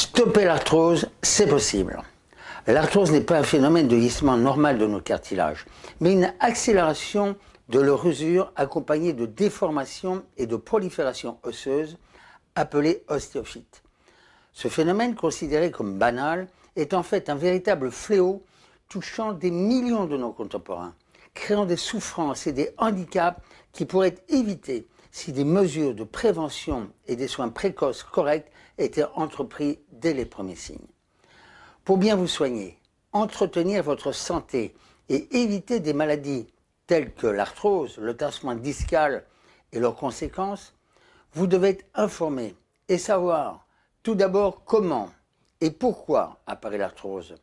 Stopper l'arthrose, c'est possible. L'arthrose n'est pas un phénomène de glissement normal de nos cartilages, mais une accélération de leur usure accompagnée de déformation et de prolifération osseuse appelée ostéophytes. Ce phénomène, considéré comme banal, est en fait un véritable fléau touchant des millions de nos contemporains, créant des souffrances et des handicaps qui pourraient être évités si des mesures de prévention et des soins précoces corrects étaient entrepris dès les premiers signes. Pour bien vous soigner, entretenir votre santé et éviter des maladies telles que l'arthrose, le tassement discal et leurs conséquences, vous devez être informé et savoir tout d'abord comment et pourquoi apparaît l'arthrose,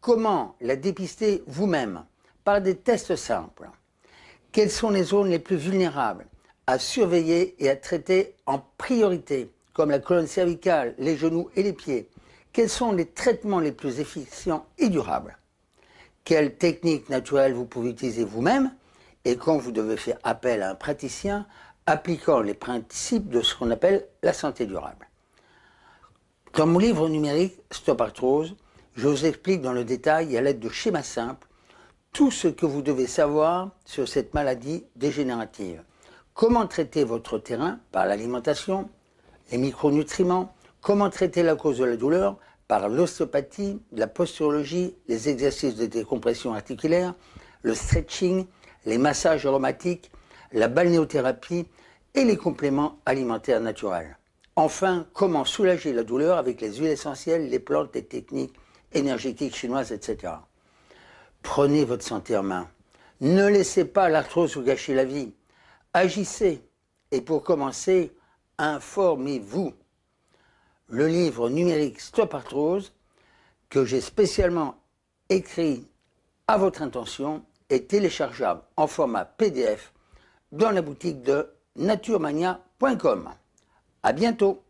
comment la dépister vous-même par des tests simples, quelles sont les zones les plus vulnérables à surveiller et à traiter en priorité comme la colonne cervicale, les genoux et les pieds, quels sont les traitements les plus efficients et durables Quelles techniques naturelles vous pouvez utiliser vous-même Et quand vous devez faire appel à un praticien, appliquant les principes de ce qu'on appelle la santé durable. Dans mon livre numérique Stop Arthrose, je vous explique dans le détail à l'aide de schémas simples tout ce que vous devez savoir sur cette maladie dégénérative. Comment traiter votre terrain par l'alimentation, les micronutriments, comment traiter la cause de la douleur par l'ostéopathie, la posturologie, les exercices de décompression articulaire, le stretching, les massages aromatiques, la balnéothérapie et les compléments alimentaires naturels. Enfin, comment soulager la douleur avec les huiles essentielles, les plantes, les techniques énergétiques chinoises, etc. Prenez votre santé en main. Ne laissez pas l'arthrose vous gâcher la vie. Agissez. Et pour commencer, informez-vous. Le livre numérique Stop Arthrose, que j'ai spécialement écrit à votre intention, est téléchargeable en format PDF dans la boutique de naturemania.com. A bientôt!